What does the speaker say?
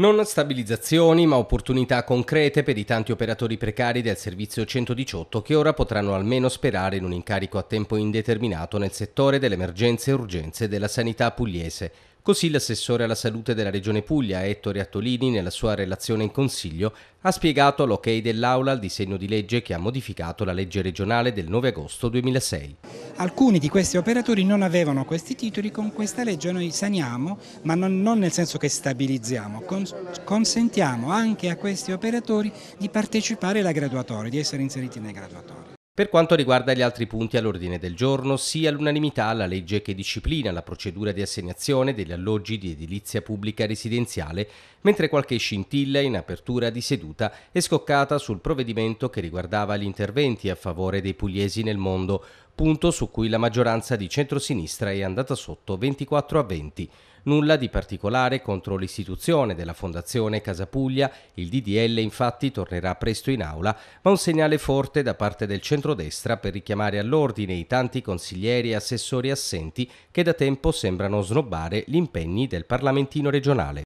Non stabilizzazioni, ma opportunità concrete per i tanti operatori precari del servizio 118 che ora potranno almeno sperare in un incarico a tempo indeterminato nel settore delle emergenze e urgenze della sanità pugliese. Così l'assessore alla salute della Regione Puglia, Ettore Attolini, nella sua relazione in Consiglio, ha spiegato l'ok dell'Aula al disegno di legge che ha modificato la legge regionale del 9 agosto 2006. Alcuni di questi operatori non avevano questi titoli, con questa legge noi saniamo, ma non, non nel senso che stabilizziamo, cons consentiamo anche a questi operatori di partecipare alla graduatoria, di essere inseriti nei graduatori. Per quanto riguarda gli altri punti all'ordine del giorno, sia l'unanimità alla legge che disciplina la procedura di assegnazione degli alloggi di edilizia pubblica residenziale, mentre qualche scintilla in apertura di seduta è scoccata sul provvedimento che riguardava gli interventi a favore dei pugliesi nel mondo, punto su cui la maggioranza di centrosinistra è andata sotto 24 a 20. Nulla di particolare contro l'istituzione della Fondazione Casa Puglia, il DDL infatti tornerà presto in aula, ma un segnale forte da parte del centrodestra per richiamare all'ordine i tanti consiglieri e assessori assenti che da tempo sembrano snobbare gli impegni del parlamentino regionale.